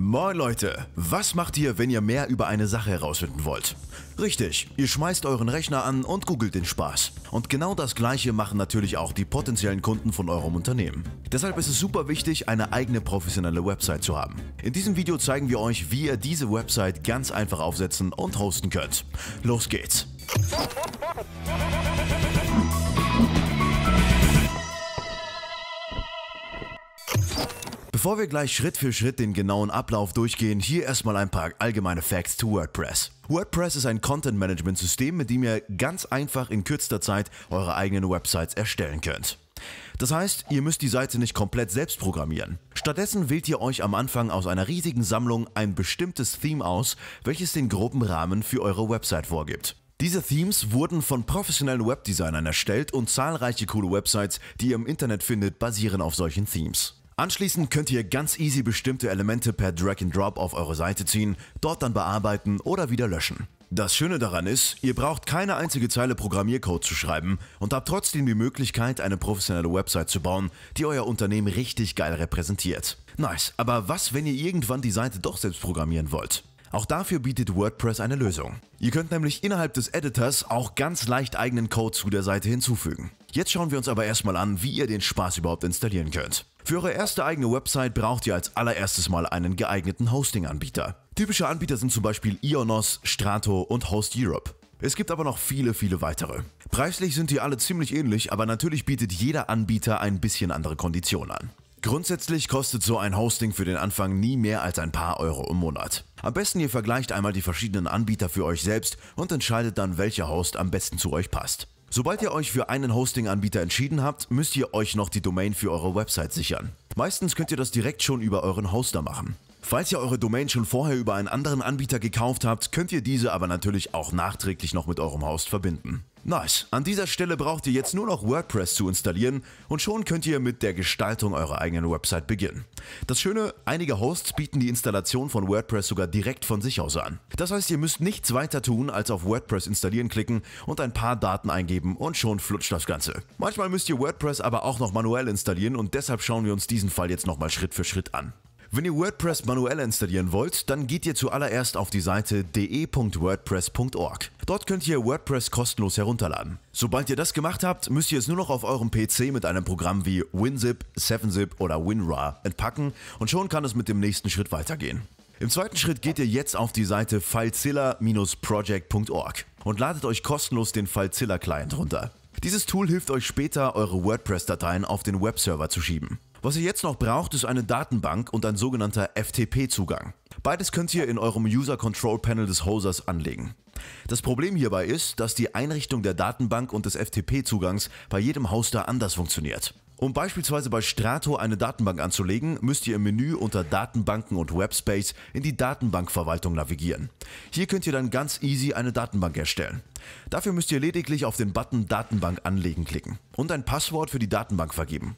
Moin Leute, was macht ihr, wenn ihr mehr über eine Sache herausfinden wollt? Richtig, ihr schmeißt euren Rechner an und googelt den Spaß. Und genau das gleiche machen natürlich auch die potenziellen Kunden von eurem Unternehmen. Deshalb ist es super wichtig, eine eigene professionelle Website zu haben. In diesem Video zeigen wir euch, wie ihr diese Website ganz einfach aufsetzen und hosten könnt. Los geht's! Bevor wir gleich Schritt für Schritt den genauen Ablauf durchgehen, hier erstmal ein paar allgemeine Facts zu WordPress. WordPress ist ein Content-Management-System, mit dem ihr ganz einfach in kürzester Zeit eure eigenen Websites erstellen könnt. Das heißt, ihr müsst die Seite nicht komplett selbst programmieren. Stattdessen wählt ihr euch am Anfang aus einer riesigen Sammlung ein bestimmtes Theme aus, welches den groben Rahmen für eure Website vorgibt. Diese Themes wurden von professionellen Webdesignern erstellt und zahlreiche coole Websites, die ihr im Internet findet, basieren auf solchen Themes. Anschließend könnt ihr ganz easy bestimmte Elemente per Drag and Drop auf eure Seite ziehen, dort dann bearbeiten oder wieder löschen. Das Schöne daran ist, ihr braucht keine einzige Zeile Programmiercode zu schreiben und habt trotzdem die Möglichkeit, eine professionelle Website zu bauen, die euer Unternehmen richtig geil repräsentiert. Nice, aber was, wenn ihr irgendwann die Seite doch selbst programmieren wollt? Auch dafür bietet WordPress eine Lösung. Ihr könnt nämlich innerhalb des Editors auch ganz leicht eigenen Code zu der Seite hinzufügen. Jetzt schauen wir uns aber erstmal an, wie ihr den Spaß überhaupt installieren könnt. Für eure erste eigene Website braucht ihr als allererstes mal einen geeigneten Hosting-Anbieter. Typische Anbieter sind zum Beispiel Ionos, Strato und Host Europe. Es gibt aber noch viele, viele weitere. Preislich sind die alle ziemlich ähnlich, aber natürlich bietet jeder Anbieter ein bisschen andere Konditionen an. Grundsätzlich kostet so ein Hosting für den Anfang nie mehr als ein paar Euro im Monat. Am besten ihr vergleicht einmal die verschiedenen Anbieter für euch selbst und entscheidet dann, welcher Host am besten zu euch passt. Sobald ihr euch für einen Hosting-Anbieter entschieden habt, müsst ihr euch noch die Domain für eure Website sichern. Meistens könnt ihr das direkt schon über euren Hoster machen. Falls ihr eure Domain schon vorher über einen anderen Anbieter gekauft habt, könnt ihr diese aber natürlich auch nachträglich noch mit eurem Host verbinden. Nice, an dieser Stelle braucht ihr jetzt nur noch WordPress zu installieren und schon könnt ihr mit der Gestaltung eurer eigenen Website beginnen. Das Schöne, einige Hosts bieten die Installation von WordPress sogar direkt von sich aus an. Das heißt, ihr müsst nichts weiter tun, als auf WordPress installieren klicken und ein paar Daten eingeben und schon flutscht das Ganze. Manchmal müsst ihr WordPress aber auch noch manuell installieren und deshalb schauen wir uns diesen Fall jetzt nochmal Schritt für Schritt an. Wenn ihr WordPress manuell installieren wollt, dann geht ihr zuallererst auf die Seite de.wordpress.org. Dort könnt ihr WordPress kostenlos herunterladen. Sobald ihr das gemacht habt, müsst ihr es nur noch auf eurem PC mit einem Programm wie WinZip, 7zip oder WinRAR entpacken und schon kann es mit dem nächsten Schritt weitergehen. Im zweiten Schritt geht ihr jetzt auf die Seite filezilla-project.org und ladet euch kostenlos den Filezilla Client runter. Dieses Tool hilft euch später, eure WordPress-Dateien auf den Webserver zu schieben. Was ihr jetzt noch braucht, ist eine Datenbank und ein sogenannter FTP-Zugang. Beides könnt ihr in eurem User Control Panel des Hosers anlegen. Das Problem hierbei ist, dass die Einrichtung der Datenbank und des FTP-Zugangs bei jedem Hoster anders funktioniert. Um beispielsweise bei Strato eine Datenbank anzulegen, müsst ihr im Menü unter Datenbanken und Webspace in die Datenbankverwaltung navigieren. Hier könnt ihr dann ganz easy eine Datenbank erstellen. Dafür müsst ihr lediglich auf den Button Datenbank anlegen klicken und ein Passwort für die Datenbank vergeben.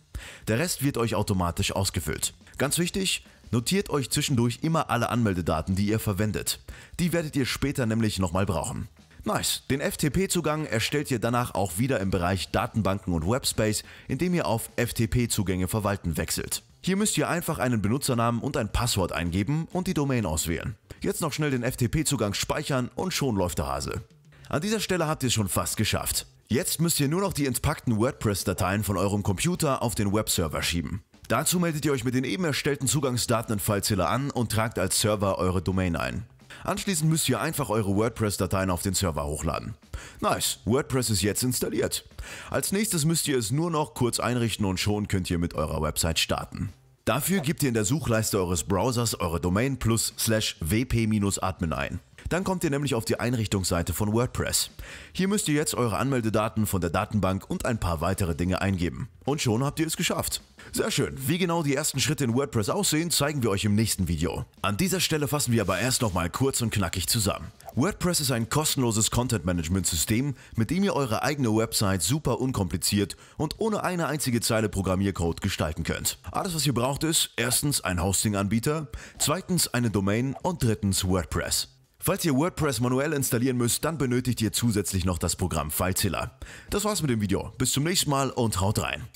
Der Rest wird euch automatisch ausgefüllt. Ganz wichtig, notiert euch zwischendurch immer alle Anmeldedaten, die ihr verwendet. Die werdet ihr später nämlich nochmal brauchen. Nice. Den FTP-Zugang erstellt ihr danach auch wieder im Bereich Datenbanken und Webspace, indem ihr auf FTP-Zugänge verwalten wechselt. Hier müsst ihr einfach einen Benutzernamen und ein Passwort eingeben und die Domain auswählen. Jetzt noch schnell den FTP-Zugang speichern und schon läuft der Hase. An dieser Stelle habt ihr es schon fast geschafft. Jetzt müsst ihr nur noch die entpackten WordPress-Dateien von eurem Computer auf den Webserver schieben. Dazu meldet ihr euch mit den eben erstellten Zugangsdaten in FileZilla an und tragt als Server eure Domain ein. Anschließend müsst ihr einfach eure WordPress-Dateien auf den Server hochladen. Nice, WordPress ist jetzt installiert. Als nächstes müsst ihr es nur noch kurz einrichten und schon könnt ihr mit eurer Website starten. Dafür gebt ihr in der Suchleiste eures Browsers eure Domain plus slash wp-admin ein. Dann kommt ihr nämlich auf die Einrichtungsseite von WordPress. Hier müsst ihr jetzt eure Anmeldedaten von der Datenbank und ein paar weitere Dinge eingeben. Und schon habt ihr es geschafft. Sehr schön. Wie genau die ersten Schritte in WordPress aussehen, zeigen wir euch im nächsten Video. An dieser Stelle fassen wir aber erst nochmal kurz und knackig zusammen. WordPress ist ein kostenloses Content-Management-System, mit dem ihr eure eigene Website super unkompliziert und ohne eine einzige Zeile Programmiercode gestalten könnt. Alles, was ihr braucht, ist erstens ein Hosting-Anbieter, zweitens eine Domain und drittens WordPress. Falls ihr WordPress manuell installieren müsst, dann benötigt ihr zusätzlich noch das Programm FileZilla. Das war's mit dem Video. Bis zum nächsten Mal und haut rein.